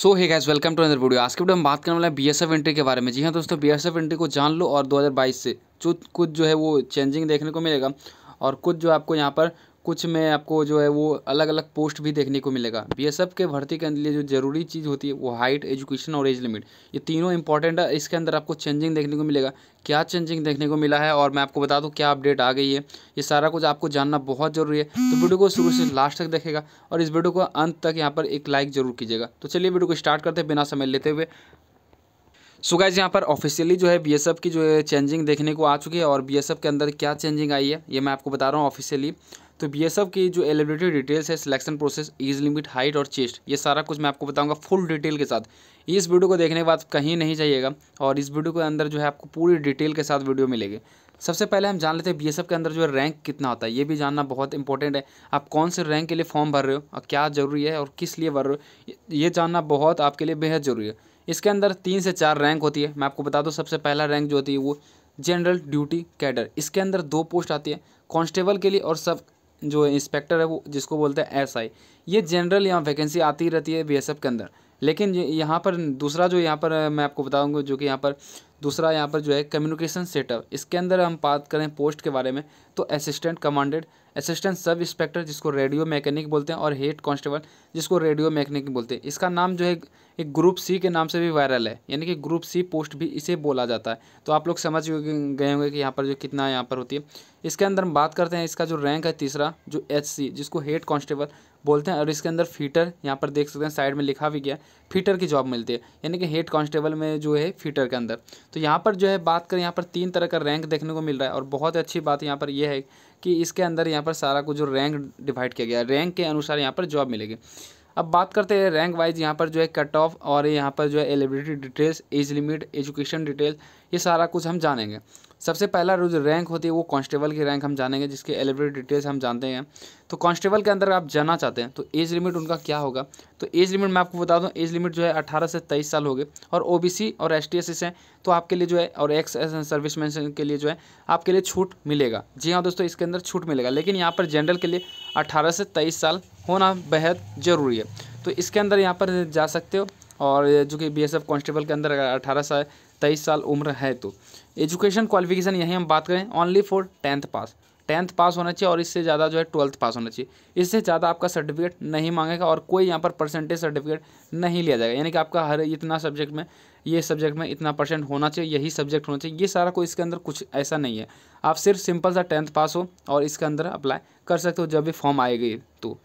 so hey guys welcome to another video आज के video हम बात करने वाले हैं बी एस एफ एंट्री के बारे में जी हाँ दोस्तों बी एस एफ एंट्री को जान लो और 2022 से जो कुछ जो है वो चेंजिंग देखने को मिलेगा और कुछ जो आपको यहाँ पर कुछ में आपको जो है वो अलग अलग पोस्ट भी देखने को मिलेगा बीएसएफ के भर्ती के लिए जो जरूरी चीज़ होती है वो हाइट एजुकेशन और एज लिमिट ये तीनों इंपॉर्टेंट है इसके अंदर आपको चेंजिंग देखने को मिलेगा क्या चेंजिंग देखने को मिला है और मैं आपको बता दूँ क्या अपडेट आ गई है ये सारा कुछ आपको जानना बहुत ज़रूरी है तो वीडियो को शुरू से लास्ट तक देखेगा और इस वीडियो को अंत तक यहाँ पर एक लाइक ज़रूर कीजिएगा तो चलिए वीडियो को स्टार्ट करते हैं बिना समय लेते हुए सो so यहाँ पर ऑफिशियली जो है बीएसएफ की जो है चेंजिंग देखने को आ चुकी है और बीएसएफ के अंदर क्या चेंजिंग आई है ये मैं आपको बता रहा हूँ ऑफिशियली तो बी की जो एलिब्रेटेड डिटेल्स है selection process age limit height और चेस्ट ये सारा कुछ मैं आपको बताऊंगा फुल डिटेल के साथ इस वीडियो को देखने के बाद कहीं नहीं जाइएगा और इस वीडियो के अंदर जो है आपको पूरी डिटेल के साथ वीडियो मिलेगी सबसे पहले हम जान लेते हैं बी के अंदर जो है रैंक कितना होता है ये भी जानना बहुत इंपॉर्टेंट है आप कौन से रैंक के लिए फॉर्म भर रहे हो और क्या ज़रूरी है और किस लिए भर रहे हो ये जानना बहुत आपके लिए बेहद ज़रूरी है इसके अंदर तीन से चार रैंक होती है मैं आपको बता दूँ सबसे पहला रैंक जो होती है वो जनरल ड्यूटी कैडर इसके अंदर दो पोस्ट आती है कांस्टेबल के लिए और सब जो इंस्पेक्टर है वो जिसको बोलते हैं एसआई ये जनरल यहाँ वैकेंसी आती ही रहती है बीएसएफ के अंदर लेकिन यहाँ पर दूसरा जो यहाँ पर मैं आपको बताऊँगा जो कि यहाँ पर दूसरा यहाँ पर जो है कम्युनिकेशन सेटअप इसके अंदर हम बात करें पोस्ट के बारे में तो assistant commandant assistant sub inspector जिसको रेडियो मैकेनिक बोलते हैं और हेड कांस्टेबल जिसको रेडियो मैकेनिक बोलते हैं इसका नाम जो है एक ग्रुप सी के नाम से भी वायरल है यानी कि ग्रुप सी पोस्ट भी इसे बोला जाता है तो आप लोग समझ गए होंगे कि यहाँ पर जो कितना यहाँ पर होती है इसके अंदर हम बात करते हैं इसका जो रैंक है तीसरा जो एच जिसको हेड कॉन्स्टेबल बोलते हैं और इसके अंदर फीटर यहाँ पर देख सकते हैं साइड में लिखा भी गया फीटर की जॉब मिलती है यानी कि हेड कांस्टेबल में जो है फीटर के अंदर तो यहाँ पर जो है बात करें यहाँ पर तीन तरह का रैंक देखने को मिल रहा है और बहुत अच्छी बात यहाँ पर यह है कि इसके अंदर यहाँ पर सारा कुछ जो रैंक डिवाइड किया गया है रैंक के अनुसार यहाँ पर जॉब मिलेगी अब बात करते हैं रैंक वाइज यहाँ पर जो है कट ऑफ और यहाँ पर जो है eligibility details age limit education details ये सारा कुछ हम जानेंगे सबसे पहला जो रैंक होती है वो कांस्टेबल की रैंक हम जानेंगे जिसके एलिब्रेट डिटेल्स हम जानते हैं तो कांस्टेबल के अंदर आप जाना चाहते हैं तो एज लिमिट उनका क्या होगा तो एज लिमिट मैं आपको बता दूँ एज लिमिट जो है 18 से तेईस साल हो गए और ओ और एस टी हैं तो आपके लिए जो है और एक्स सर्विस के लिए जो है आपके लिए छूट मिलेगा जी हाँ दोस्तों इसके अंदर छूट मिलेगा लेकिन यहाँ पर जनरल के लिए अट्ठारह से तेईस साल होना बेहद ज़रूरी है तो इसके अंदर यहाँ पर जा सकते हो और जो कि बीएसएफ कांस्टेबल के अंदर अगर अठारह साल तेईस साल उम्र है तो एजुकेशन क्वालिफिकेशन यही हम बात करें only for tenth pass tenth pass होना चाहिए और इससे ज़्यादा जो है ट्वेल्थ पास होना चाहिए इससे ज़्यादा आपका सर्टिफिकेट नहीं मांगेगा और कोई यहाँ पर परसेंटेज सर्टिफिकेट नहीं लिया जाएगा यानी कि आपका हर इतना सब्जेक्ट में ये सब्जेक्ट में इतना परसेंट होना चाहिए यही सब्जेक्ट होना चाहिए ये सारा कोई इसके अंदर कुछ ऐसा नहीं है आप सिर्फ सिंपल सा टेंथ पास हो और इसके अंदर अप्लाई कर सकते हो जब भी फॉर्म आएगी तो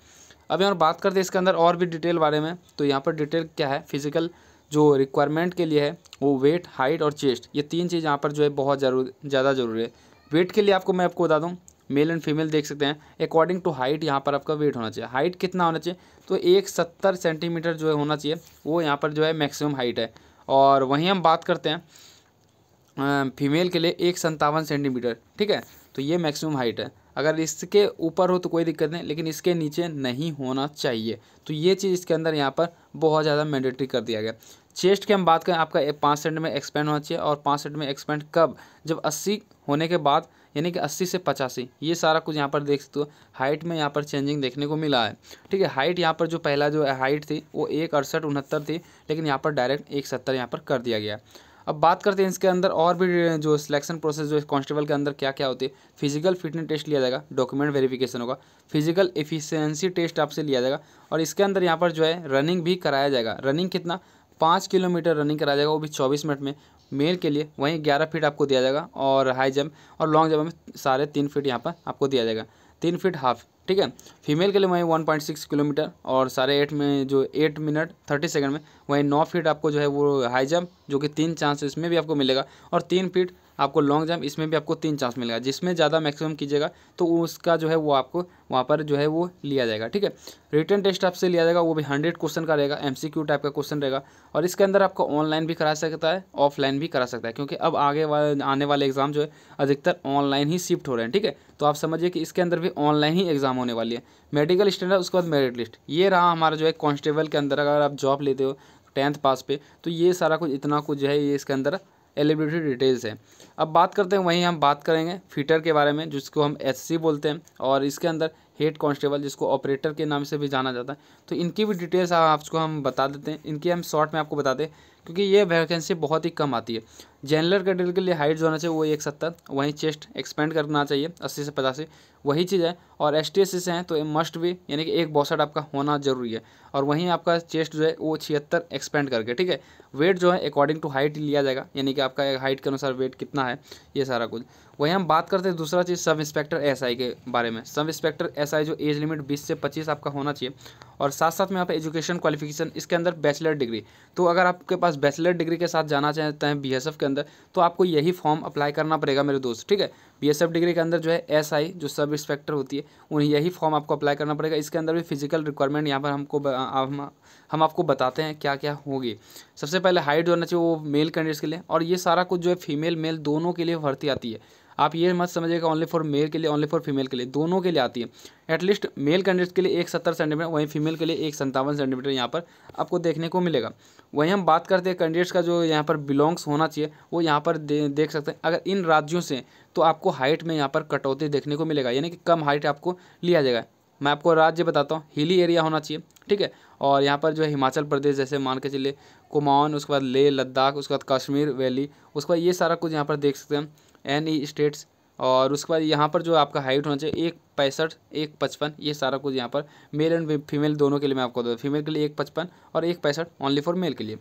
अभी और बात करते हैं इसके अंदर और भी डिटेल बारे में तो यहाँ पर डिटेल क्या है फिजिकल जो रिक्वायरमेंट के लिए है वो वेट हाइट और चेस्ट ये तीन चीज़ यहाँ पर जो है बहुत जरूर ज़्यादा ज़रूरी है वेट के लिए आपको मैं आपको बता दूँ मेल एंड फीमेल देख सकते हैं अकॉर्डिंग टू हाइट यहाँ पर आपका वेट होना चाहिए हाइट कितना होना चाहिए तो एक सत्तर सेंटीमीटर जो है होना चाहिए वो यहाँ पर जो है मैक्सिमम हाइट है और वहीं हम बात करते हैं फीमेल के लिए एक संतावन सेंटीमीटर ठीक है तो ये मैक्सिमम हाइट है अगर इसके ऊपर हो तो कोई दिक्कत नहीं लेकिन इसके नीचे नहीं होना चाहिए तो ये चीज़ इसके अंदर यहाँ पर बहुत ज़्यादा मैंडेटरी कर दिया गया चेस्ट की हम बात करें आपका पाँच सेंट में एक्सपेंड होना चाहिए और पाँच सेंट में एक्सपेंड कब जब अस्सी होने के बाद यानी कि अस्सी से पचासी ये सारा कुछ यहाँ पर देख सकते हो हाइट में यहाँ पर चेंजिंग देखने को मिला है ठीक है हाइट यहाँ पर जो पहला जो हाइट थी वो एक अड़सठ उनहत्तर थी लेकिन यहाँ पर डायरेक्ट एक सत्तर यहाँ पर कर दिया गया अब बात करते हैं इसके अंदर और भी जो सिलेक्शन प्रोसेस जो कांस्टेबल के अंदर क्या क्या होती है फिजिकल फिटनेस टेस्ट लिया जाएगा डॉक्यूमेंट वेरिफिकेशन होगा फिजिकल एफिशिएंसी टेस्ट आपसे लिया जाएगा और इसके अंदर यहाँ पर जो है रनिंग भी कराया जाएगा रनिंग कितना पाँच किलोमीटर रनिंग कराया जाएगा वो भी चौबीस मिनट में मेल के लिए वहीं ग्यारह फीट आपको दिया जाएगा और हाई जंप और लॉन्ग जंप में साढ़े तीन फीट यहाँ पर आपको दिया जाएगा तीन फीट हाफ ठीक है फीमेल के लिए वहीं वन पॉइंट सिक्स किलोमीटर और सारे एट में जो एट मिनट थर्टी सेकंड में वहीं नौ फीट आपको जो है वो हाई जंप जो कि तीन चांस इसमें भी आपको मिलेगा और तीन फीट आपको लॉन्ग जंप इसमें भी आपको तीन चांस मिलेगा जिसमें ज़्यादा मैक्सिमम कीजिएगा तो उसका जो है वो आपको वहाँ पर जो है वो लिया जाएगा ठीक है रिटर्न टेस्ट आपसे लिया जाएगा वो भी हंड्रेड क्वेश्चन का रहेगा एम टाइप का क्वेश्चन रहेगा और इसके अंदर आपको ऑनलाइन भी करा सकता है ऑफलाइन भी करा सकता है क्योंकि अब आगे वाले आने वाले एग्जाम जो है अधिकतर ऑनलाइन ही शिफ्ट हो रहे हैं ठीक है तो आप समझिए कि इसके अंदर भी ऑनलाइन ही एग्जाम होने वाली है मेडिकल स्टैंडर्ड उसके बाद मेरिट लिस्ट ये रहा हमारा जो है कॉन्स्टेबल के अंदर अगर आप जॉब लेते हो टेंथ पास पे तो ये सारा कुछ इतना कुछ जो है ये इसके अंदर एलिब्रेटरी डिटेल्स है अब बात करते हैं वहीं हम बात करेंगे फीटर के बारे में जिसको हम एस बोलते हैं और इसके अंदर हेड कांस्टेबल जिसको ऑपरेटर के नाम से भी जाना जाता है तो इनकी भी डिटेल्स आपको हम बता देते हैं इनकी हम शॉर्ट में आपको बता दें क्योंकि ये वैकेंसी बहुत ही कम आती है जनरल कैटेगरी के लिए हाइट जो होना चाहिए वो एक सत्तर वहीं चेस्ट एक्सपेंड करना चाहिए अस्सी से पचासी वही चीज़ है और एस टी से हैं तो मस्ट भी यानी कि एक बौसठ आपका होना जरूरी है और वहीं आपका चेस्ट जो है वो छिहत्तर एक्सपेंड करके ठीक है वेट जो है अकॉर्डिंग टू हाइट लिया जाएगा यानी कि आपका हाइट के अनुसार वेट कितना है ये सारा कुछ वहीं हम बात करते हैं दूसरा चीज़ सब इंस्पेक्टर एसआई के बारे में सब इंस्पेक्टर एसआई जो एज लिमिट 20 से 25 आपका होना चाहिए और साथ साथ में यहाँ पे एजुकेशन क्वालिफिकेशन इसके अंदर बैचलर डिग्री तो अगर आपके पास बैचलर डिग्री के साथ जाना चाहते हैं बी के अंदर तो आपको यही फॉर्म अप्लाई करना पड़ेगा मेरे दोस्त ठीक है बीएसएफ डिग्री के अंदर जो है एसआई जो सब इंस्पेक्टर होती है उन्हें यही फॉर्म आपको अप्लाई करना पड़ेगा इसके अंदर भी फिजिकल रिक्वायरमेंट यहाँ पर हमको हम हम आपको बताते हैं क्या क्या होगी सबसे पहले हाइट जो होना चाहिए वो मेल कैंडिडेट्स के लिए और ये सारा कुछ जो है फीमेल मेल दोनों के लिए भर्ती आती है आप ये मत समझिएगा ओनली फॉर मेल के लिए ओनली फॉर फीमेल के लिए दोनों के लिए आती है एटलीस्ट मेल कैंडिडेट के लिए एक सत्तर सेंटीमीटर वहीं फीमेल के लिए एक सत्तावन सेंटीमीटर यहाँ पर आपको देखने को मिलेगा वहीं हम बात करते हैं कैंडिडेट्स का जो यहाँ पर बिलोंग्स होना चाहिए वो यहाँ पर दे, देख सकते हैं अगर इन राज्यों से तो आपको हाइट में यहाँ पर कटौती देखने को मिलेगा यानी कि कम हाइट आपको लिया जाएगा मैं आपको राज्य बताता हूँ हिली एरिया होना चाहिए ठीक है और यहाँ पर जो है हिमाचल प्रदेश जैसे मान के चलिए कुमाऊन उसके बाद लेह लद्दाख उसके बाद कश्मीर वैली उसके बाद ये सारा कुछ यहाँ पर देख सकते हैं एन ई स्टेट्स और उसके बाद यहाँ पर जो आपका हाइट होना चाहिए एक पैंसठ एक पचपन ये सारा कुछ यहाँ पर मेल एंड फीमेल दोनों के लिए मैं आपको दूँ फीमेल के लिए एक पचपन और एक पैंसठ ओनली फॉर मेल के लिए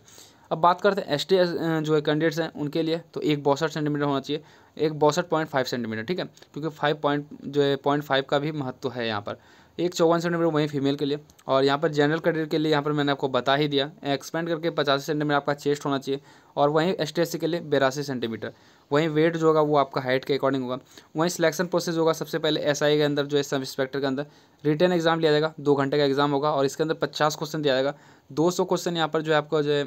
अब बात करते हैं एस जो है कैंडिडेट्स हैं उनके लिए तो एक बौसठ सेंटीमीटर होना चाहिए एक बौसठ पॉइंट फाइव सेंटीमीटर ठीक है क्योंकि फाइव पॉइंट जो है पॉइंट फाइव का भी महत्व है यहाँ पर एक चौवन सेंटीमीटर वहीं फीमेल के लिए और यहाँ पर जनरल कैंडिडेट के लिए यहाँ पर मैंने आपको बता ही दिया एक्सपेंड करके पचासी सेंटीमीटर आपका चेस्ट होना चाहिए और वहीं एस के लिए बेरासी सेंटीमीटर वहीं वेट जो होगा वो आपका हाइट के अकॉर्डिंग होगा वहीं सिलेक्शन प्रोसेस होगा सबसे पहले एस के अंदर जो है सब इंस्पेक्टर के अंदर रिटर्न एग्जाम लिया जाएगा दो घंटे का एग्जाम होगा और इसके अंदर पचास क्वेश्चन दिया जाएगा दो क्वेश्चन यहाँ पर जो है आपका जो है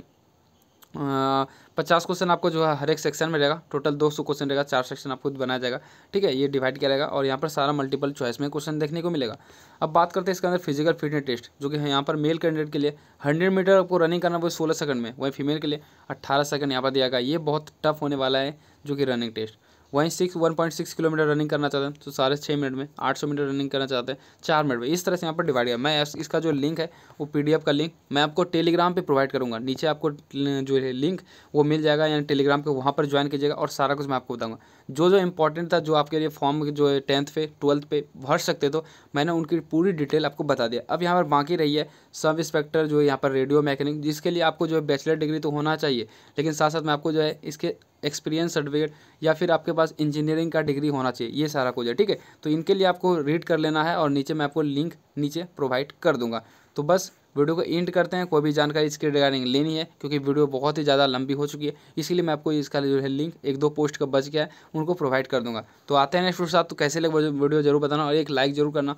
पचास क्वेश्चन आपको जो है हर एक सेक्शन में रहेगा टोटल दो सौ क्वेश्चन रहेगा चार सेक्शन आपको बनाया जाएगा ठीक है ये डिवाइड किया जाएगा और यहाँ पर सारा मल्टीपल चॉइस में क्वेश्चन देखने को मिलेगा अब बात करते हैं इसके अंदर फिजिकल फिटनेस टेस्ट जो कि यहाँ पर मेल कैंडिडेट के लिए हंड्रेड मीटर आपको रनिंग करना वो सोलह सेकंड में वहीं फीमेल के लिए अट्ठारह सेकंड यहाँ पर दिया गया ये बहुत टफ होने वाला है जो कि रनिंग टेस्ट वहीं six one point six kilometre running करना चाहते हैं तो साढ़े छः मिनट में आठ सौ मीटर रनिंग करना चाहते हैं चार मिनट में इस तरह से यहाँ पर डिवाइड किया मैं इसका जो लिंक है वो पीडीएफ का लिंक मैं आपको टेलीग्राम पर प्रोवाइड करूँगा नीचे आपको जो है लिंक वो मिल जाएगा यानी टेलीग्राम पर वहाँ पर ज्वाइन कीजिएगा और सारा कुछ मैं आपको बताऊँगा जो जो इंपॉर्टेंट था जो आपके लिए फॉर्म जो है टेंथ पे ट्वेल्थ पे भर सकते तो मैंने उनकी पूरी डिटेल आपको बता दिया अब यहाँ पर बाकी रही है सब इंस्पेक्टर जो यहाँ पर रेडियो मैकेनिक जिसके लिए आपको जो है बैचलर डिग्री तो होना चाहिए लेकिन साथ साथ में आपको जो है इसके एक्सपीरियंस सर्टिफिकेट या फिर आपके पास इंजीनियरिंग का डिग्री होना चाहिए ये सारा कुछ है ठीक है तो इनके लिए आपको रीड कर लेना है और नीचे मैं आपको लिंक नीचे प्रोवाइड कर दूंगा तो बस वीडियो को एंड करते हैं कोई भी जानकारी इसके रिगार्डिंग लेनी है क्योंकि वीडियो बहुत ही ज़्यादा लंबी हो चुकी है इसीलिए मैं आपको इसका जो है लिंक एक दो पोस्ट का बच गया है उनको प्रोवाइड कर दूंगा तो आते हैं नेक्स्ट साथ तो कैसे लगे वीडियो जरूर बताना और एक लाइक जरूर करना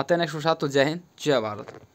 आते हैं नेक्स्ट साथ तो जय हिंद जय भारत